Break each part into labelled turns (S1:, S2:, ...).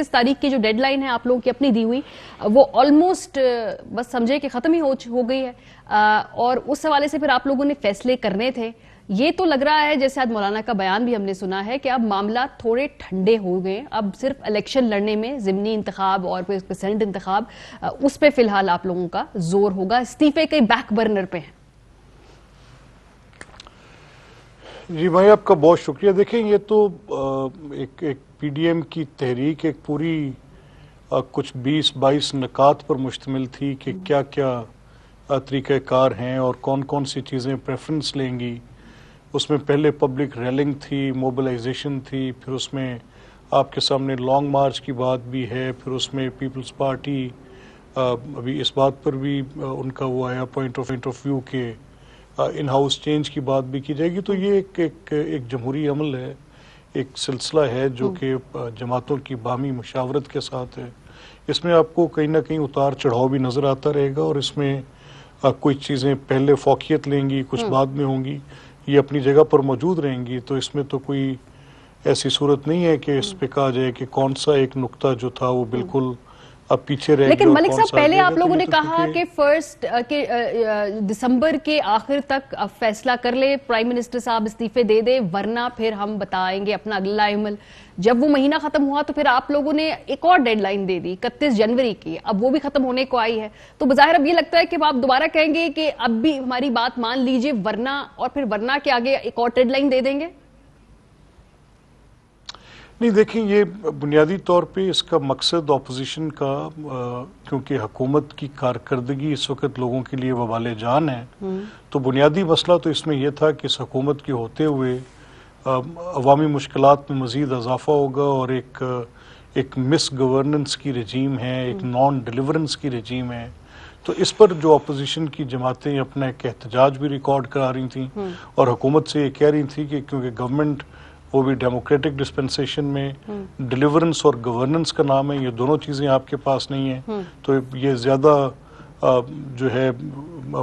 S1: इकतीस तारीख की जो डेडलाइन है आप लोगों की अपनी दी हुई वो ऑलमोस्ट बस समझे कि खत्म ही हो, हो गई है आ, और उस हवाले से फिर आप लोगों ने फैसले करने थे ये तो लग रहा है जैसे आज मौलाना का बयान भी हमने सुना है कि अब मामला थोड़े ठंडे हो गए अब सिर्फ इलेक्शन लड़ने में जिमनी इंतखब और फिर प्रेसिडेंट इंतखब उस पर फिलहाल आप लोगों का जोर होगा इस्तीफे कई बैक बर्नर पे हैं
S2: जी भाई आपका बहुत शुक्रिया देखें ये तो एक एक पीडीएम की तहरीक एक पूरी कुछ 20-22 नकात पर मुश्तमिल थी कि क्या क्या तरीक़ार हैं और कौन कौन सी चीज़ें प्रेफरेंस लेंगी उसमें पहले पब्लिक रैलिंग थी मोबलाइजेशन थी फिर उसमें आपके सामने लॉन्ग मार्च की बात भी है फिर उसमें पीपल्स पार्टी अभी इस बात पर भी उनका वो आया point of point of view के इन हाउस चेंज की बात भी की जाएगी तो ये एक एक, एक जमहूरी अमल है एक सिलसिला है जो हम्म। कि जमातों की बामी मशावरत के साथ है इसमें आपको कहीं ना कहीं उतार चढ़ाव भी नज़र आता रहेगा और इसमें कुछ चीज़ें पहले फोकियत लेंगी कुछ हम्म। बाद में होंगी ये अपनी जगह पर मौजूद रहेंगी तो इसमें तो कोई ऐसी सूरत नहीं है कि इस हम्म। पर कहा जाए कि कौन सा एक नुकता जो था वो बिल्कुल अब पीछे रहे लेकिन मलिक साहब पहले आप लोगों ने तो कहा कि
S1: फर्स्ट के दिसंबर के आखिर तक फैसला कर ले प्राइम मिनिस्टर साहब इस्तीफे दे दे वरना फिर हम बताएंगे अपना अगला अमल जब वो महीना खत्म हुआ तो फिर आप लोगों ने एक और डेडलाइन दे दी इकतीस जनवरी की अब वो भी खत्म होने को आई है तो बाहिर अब ये लगता है कि आप दोबारा कहेंगे कि अब भी हमारी बात मान लीजिए वरना और फिर वरना के आगे एक और डेडलाइन दे देंगे
S2: नहीं देखें ये बुनियादी तौर पे इसका मकसद अपोजिशन का क्योंकि हकूमत की कारकर्दगी इस वक्त लोगों के लिए वबाल जान है हम्म। तो बुनियादी मसला तो इसमें यह था कि इस हकूमत के होते हुए अवामी मुश्किल में मज़ीद इजाफा होगा और एक एक मिस गवर्नेंस की रजीम है एक नॉन हम्म। डिलीवरेंस की रजीम है तो इस पर जो अपोजिशन की जमातें अपना एक एहतजाज भी रिकॉर्ड करा रही थी हम्म। और हुकूमत से ये कह रही थी कि क्योंकि गवर्नमेंट वो भी डेमोक्रेटिक डिस्पेंसेशन में डिलीवरेंस और गवर्नेंस का नाम है ये दोनों चीज़ें आपके पास नहीं है हम्म। तो ये ज़्यादा जो है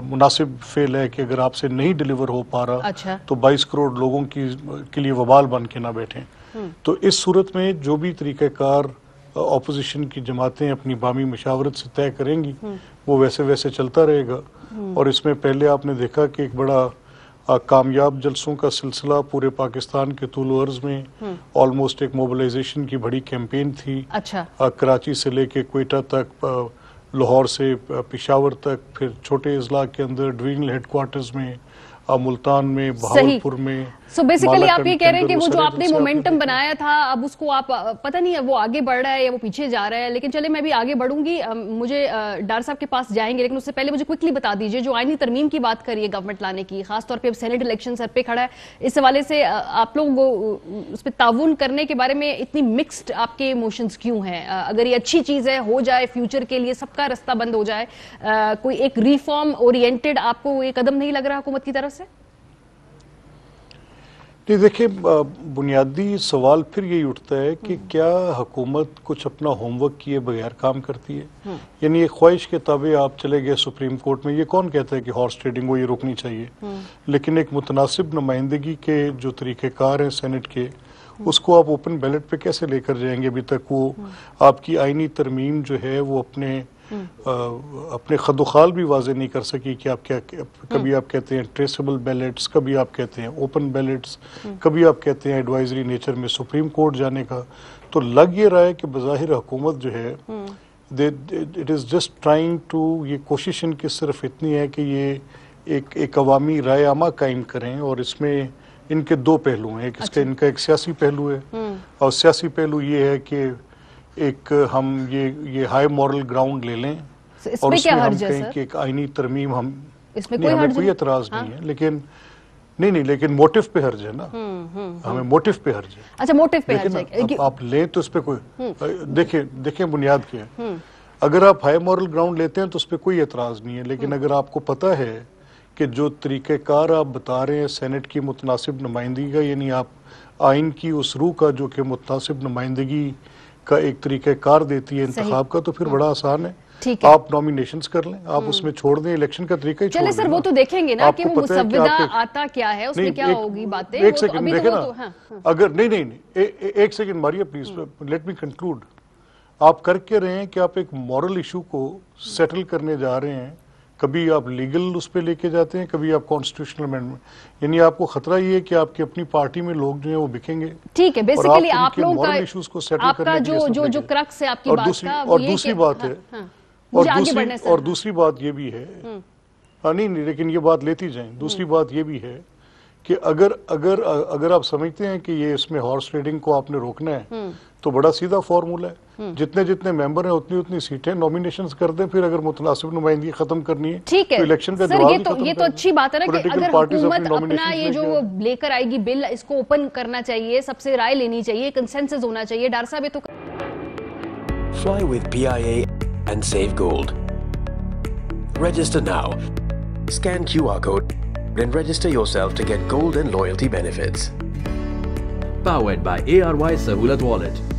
S2: मुनासिब फेल है कि अगर आपसे नहीं डिलीवर हो पा रहा अच्छा। तो 22 करोड़ लोगों की के लिए वबाल बन के ना बैठे हम्म। तो इस सूरत में जो भी तरीक़ाकार अपोजिशन की जमातें अपनी बामी मशावरत से तय करेंगी हम्म। वो वैसे वैसे चलता रहेगा और इसमें पहले आपने देखा कि एक बड़ा कामयाब जलसों का सिलसिला पूरे पाकिस्तान के तुल अर्ज में ऑलमोस्ट हम्म। एक मोबिलाइजेशन की बड़ी कैंपेन थी अच्छा आ, कराची से लेके कोटा तक लाहौर से पिशावर तक फिर छोटे अजला के अंदर डिवीजनल हेडकोार्टर्स में मुल्तान में भावलपुर में सो so बेसिकली आप ये कह रहे हैं कि वो जो आपने मोमेंटम
S1: बनाया था अब उसको आप पता नहीं है वो आगे बढ़ रहा है या वो पीछे जा रहा है लेकिन चले मैं भी आगे बढ़ूंगी मुझे डार साहब के पास जाएंगे लेकिन उससे पहले मुझे क्विकली बता दीजिए जो आईनी तरमीम की बात करिए गवर्नमेंट लाने की खासतौर पर अब सेनेट इलेक्शन सर पे खड़ा है इस हवाले से आप लोगों को उस पर ताउन करने के बारे में इतनी मिक्सड आपके इमोशंस क्यों हैं अगर ये अच्छी चीज़ है हो जाए फ्यूचर के लिए सबका रास्ता बंद हो जाए कोई एक रिफॉर्म ओरिएंटेड आपको ये कदम नहीं लग रहा हुकूमत की तरफ से
S2: नहीं तो देखिए बुनियादी सवाल फिर यही उठता है कि हम्म। क्या हुकूमत कुछ अपना होमवर्क किए बगैर काम करती है हम्म। यानी एक ख्वाहिश के ताबे आप चले गए सुप्रीम कोर्ट में ये कौन कहता है कि हॉर्स ट्रेडिंग को ये रोकनी चाहिए हम्म। लेकिन एक मुतनासिब नुमाइंदगी के जो तरीक़ेकार हैं सेनेट के उसको आप ओपन बैलेट पे कैसे लेकर जाएंगे अभी तक वो आपकी आइनी तरमीम जो है वो अपने अपने खदोखाल भी वाजे नहीं कर सकी कि आप क्या हम्म। कभी आप कहते हैं ट्रेसेबल हम्म। बैलेट्स कभी आप कहते हैं ओपन बैलेट्स कभी आप कहते हैं एडवाइजरी नेचर में सुप्रीम कोर्ट जाने का तो लग ये रहा है कि बज़ाहिर हुकूमत जो है they it is just trying to ये कोशिश इनकी सिर्फ इतनी है कि ये एक एक अवामी राय आमा कायम करें और इसमें इनके दो पहलू हैं एक इसका अच्छा। इनका एक सियासी पहलू है हम्म। और सियासी पहलू ये है कि एक हम ये ये हाई मॉरल ग्राउंड ले लें
S1: और उसमें हम कहें कि
S2: एक आईनी तरमीम हम
S1: इसमें कोई हमें कोई एतराज नहीं हाँ? है
S2: लेकिन नहीं नहीं लेकिन मोटिव पे हर्ज है ना
S1: हम्म, हम्म, हम्म। हमें
S2: मोटिव पे हर्ज है
S1: अच्छा मोटिव पे हर्ज है आप,
S2: ले तो उस पर कोई देखे देखे बुनियाद क्या है अगर आप हाई मॉरल ग्राउंड लेते हैं तो उस पर कोई एतराज नहीं है लेकिन अगर आपको पता है कि जो तरीक़ार आप बता रहे हैं सेनेट की मुतनासिब नुमाइंदगी का यानी आप आइन की उस रूह का जो कि मुतनासिब नुमाइंदगी का एक तरीके कार देती है इंतजाम का तो फिर बड़ा आसान है ठीक है आप नॉमिनेशन कर लें आप हम्म। उसमें छोड़ दें इलेक्शन का तरीका ही चले सर वो
S1: तो देखेंगे ना कि वो आता क्या है उसमें क्या होगी बातें एक सेकंड तो तो देखे ना तो- हाँ, हाँ।
S2: अगर नहीं नहीं नहीं एक सेकंड मारिए प्लीज लेट मी कंक्लूड आप करके रहे हैं कि आप एक मॉरल इशू को सेटल करने जा रहे हैं कभी आप लीगल उस पर लेके जाते हैं कभी आप कॉन्स्टिट्यूशनल अमेंडमेंट यानी आपको खतरा ये है कि आपकी अपनी पार्टी में लोग जो है वो बिकेंगे
S1: ठीक है बेसिकली आप लोग इश्यूज को सेटल करने जो जो जो क्रक्स है आपकी और दूसरी और दूसरी बात है हाँ,
S2: हाँ। और दूसरी और दूसरी बात ये भी है हम्म। हाँ, नहीं लेकिन ये बात लेती जाए हम्म। दूसरी बात ये भी है कि अगर अगर अगर आप समझते हैं कि ये इसमें हॉर्स ट्रेडिंग को आपने रोकना है हम्म। तो बड़ा सीधा फॉर्मूला है हम्म। जितने जितने मेंबर हैं उतनी उतनी सीटें नॉमिनेशंस कर दें फिर अगर मुतनासिब नुमाइंदगी खत्म करनी है ठीक है तो इलेक्शन का सर तो- ये तो ये तो अच्छी
S1: बात है ना कि अगर हुकूमत अपना ये जो लेकर आएगी बिल इसको ओपन करना चाहिए सबसे राय लेनी चाहिए कंसेंसस होना चाहिए डार साहब ये तो fly with PIA and save gold register now scan QR code then register yourself to get gold and loyalty benefits powered by ARY Sahulat Wallet.